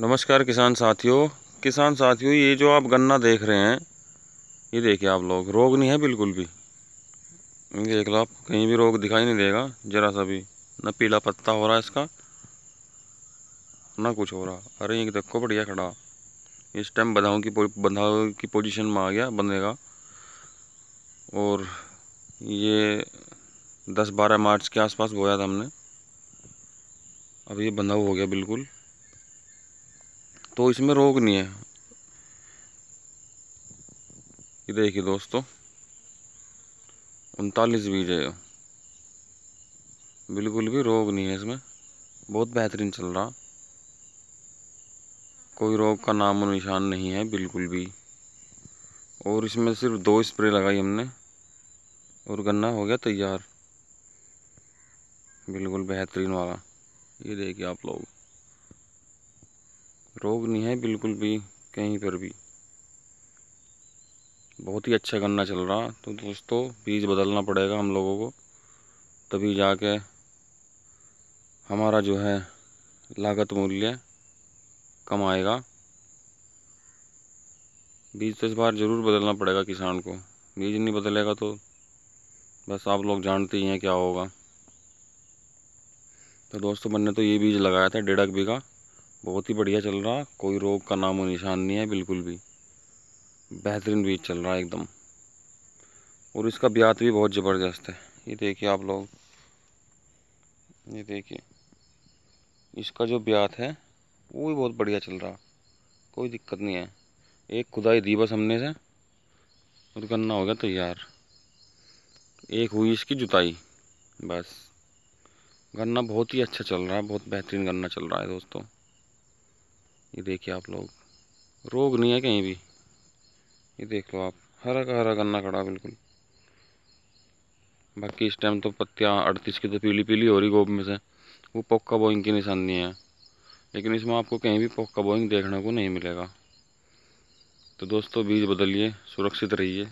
नमस्कार किसान साथियों किसान साथियों ये जो आप गन्ना देख रहे हैं ये देखिए आप लोग रोग नहीं है बिल्कुल भी देख लो आप कहीं भी रोग दिखाई नहीं देगा जरा सा भी ना पीला पत्ता हो रहा है इसका ना कुछ हो रहा अरे ये देखो बढ़िया खड़ा इस टाइम बधाओं की बंधाओं की पोजीशन में आ गया बंधेगा और ये दस बारह मार्च के आसपास बोया था हमने अब ये बंधा हो गया बिल्कुल तो इसमें रोग नहीं है ये देखिए दोस्तों उनतालीस बीज है बिल्कुल भी रोग नहीं है इसमें बहुत बेहतरीन चल रहा कोई रोग का नाम निशान नहीं है बिल्कुल भी और इसमें सिर्फ दो स्प्रे लगाई हमने और गन्ना हो गया तैयार बिल्कुल बेहतरीन वाला ये देखिए आप लोग रोग नहीं है बिल्कुल भी कहीं पर भी बहुत ही अच्छा गन्ना चल रहा तो दोस्तों बीज बदलना पड़ेगा हम लोगों को तभी जाके हमारा जो है लागत मूल्य कम आएगा बीज तो इस बार ज़रूर बदलना पड़ेगा किसान को बीज नहीं बदलेगा तो बस आप लोग जानते ही हैं क्या होगा तो दोस्तों मैंने तो ये बीज लगाया था डेढ़ बीघा बहुत ही बढ़िया चल रहा कोई रोग का नामो निशान नहीं है बिल्कुल भी बेहतरीन बीज चल रहा है एकदम और इसका ब्यात भी बहुत ज़बरदस्त है ये देखिए आप लोग ये देखिए इसका जो ब्यात है वो भी बहुत बढ़िया चल रहा कोई दिक्कत नहीं है एक खुदाई दी बस हमने से और गन्ना हो गया तैयार एक हुई इसकी जुताई बस गन्ना बहुत ही अच्छा चल रहा है बहुत बेहतरीन गन्ना चल रहा है दोस्तों ये देखिए आप लोग रोग नहीं है कहीं भी ये देख लो आप हरा का हरा गन्ना खड़ा बिल्कुल बाकी इस टाइम तो पत्तियाँ अड़तीस की तो पीली पीली हो रही गोब में से वो पक्का बोइंग की निशानी है लेकिन इसमें आपको कहीं भी पक्का बोइंग देखने को नहीं मिलेगा तो दोस्तों बीज बदलिए सुरक्षित रहिए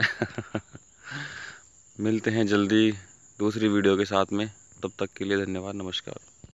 मिलते हैं जल्दी दूसरी वीडियो के साथ में तब तक के लिए धन्यवाद नमस्कार